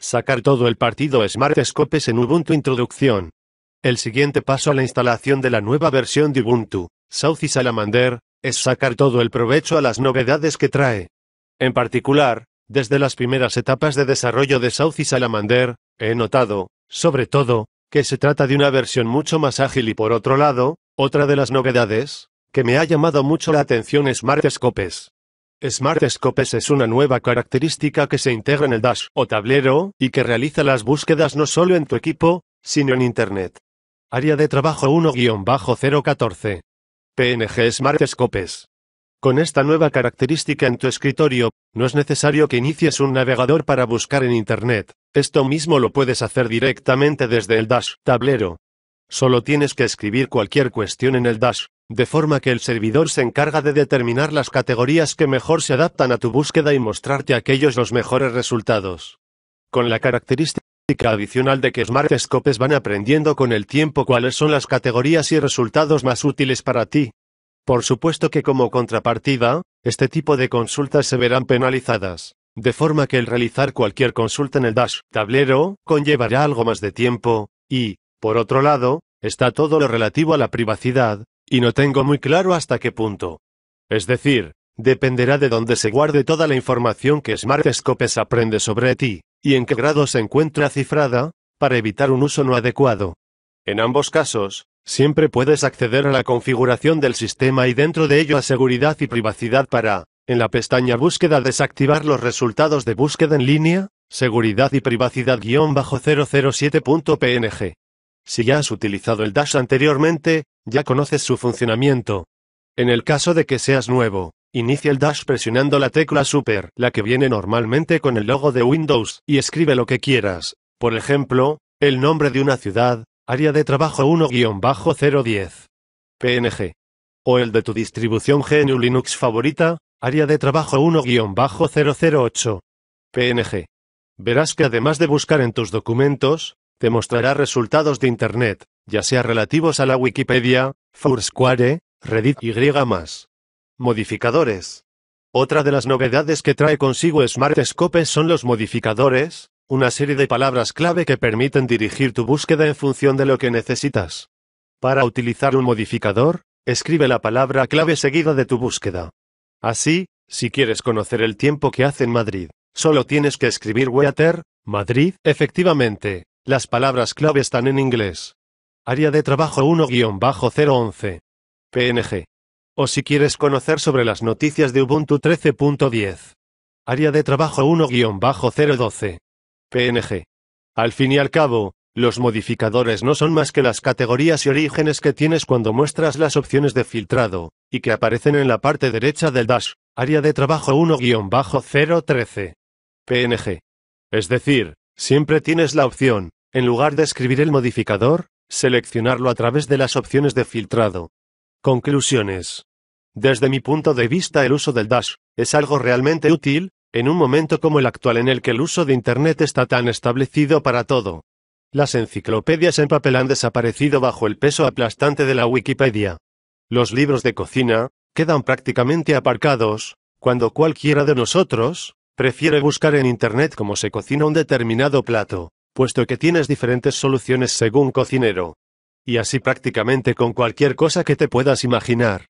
Sacar todo el partido Smart Scopes en Ubuntu Introducción. El siguiente paso a la instalación de la nueva versión de Ubuntu, South y Salamander, es sacar todo el provecho a las novedades que trae. En particular, desde las primeras etapas de desarrollo de South y Salamander, he notado, sobre todo, que se trata de una versión mucho más ágil y por otro lado, otra de las novedades, que me ha llamado mucho la atención Smart Scopes. Smart Scopes es una nueva característica que se integra en el dash o tablero y que realiza las búsquedas no solo en tu equipo, sino en Internet. Área de trabajo 1-014. PNG Smart Scopes. Con esta nueva característica en tu escritorio, no es necesario que inicies un navegador para buscar en Internet. Esto mismo lo puedes hacer directamente desde el dash tablero. Solo tienes que escribir cualquier cuestión en el dash de forma que el servidor se encarga de determinar las categorías que mejor se adaptan a tu búsqueda y mostrarte aquellos los mejores resultados. Con la característica adicional de que Scopes van aprendiendo con el tiempo cuáles son las categorías y resultados más útiles para ti. Por supuesto que como contrapartida, este tipo de consultas se verán penalizadas, de forma que el realizar cualquier consulta en el dash tablero conllevará algo más de tiempo, y, por otro lado, está todo lo relativo a la privacidad, y no tengo muy claro hasta qué punto. Es decir, dependerá de dónde se guarde toda la información que SmartScopes aprende sobre ti, y en qué grado se encuentra cifrada, para evitar un uso no adecuado. En ambos casos, siempre puedes acceder a la configuración del sistema y dentro de ello a seguridad y privacidad para, en la pestaña búsqueda desactivar los resultados de búsqueda en línea, seguridad y privacidad-007.png. Si ya has utilizado el Dash anteriormente, ya conoces su funcionamiento. En el caso de que seas nuevo, inicia el dash presionando la tecla Super, la que viene normalmente con el logo de Windows, y escribe lo que quieras. Por ejemplo, el nombre de una ciudad, área de trabajo 1-010. PNG. O el de tu distribución GNU Linux favorita, área de trabajo 1-008. PNG. Verás que además de buscar en tus documentos, te mostrará resultados de Internet, ya sea relativos a la Wikipedia, Foursquare, Reddit y más. Modificadores. Otra de las novedades que trae consigo Smart Scope son los modificadores, una serie de palabras clave que permiten dirigir tu búsqueda en función de lo que necesitas. Para utilizar un modificador, escribe la palabra clave seguida de tu búsqueda. Así, si quieres conocer el tiempo que hace en Madrid, solo tienes que escribir Weather, Madrid. Efectivamente, las palabras clave están en inglés. Área de trabajo 1-011. PNG. O si quieres conocer sobre las noticias de Ubuntu 13.10. Área de trabajo 1-012. PNG. Al fin y al cabo, los modificadores no son más que las categorías y orígenes que tienes cuando muestras las opciones de filtrado, y que aparecen en la parte derecha del dash, área de trabajo 1-013. PNG. Es decir, siempre tienes la opción, en lugar de escribir el modificador, Seleccionarlo a través de las opciones de filtrado. Conclusiones. Desde mi punto de vista el uso del Dash es algo realmente útil, en un momento como el actual en el que el uso de Internet está tan establecido para todo. Las enciclopedias en papel han desaparecido bajo el peso aplastante de la Wikipedia. Los libros de cocina quedan prácticamente aparcados, cuando cualquiera de nosotros prefiere buscar en Internet cómo se cocina un determinado plato puesto que tienes diferentes soluciones según cocinero. Y así prácticamente con cualquier cosa que te puedas imaginar.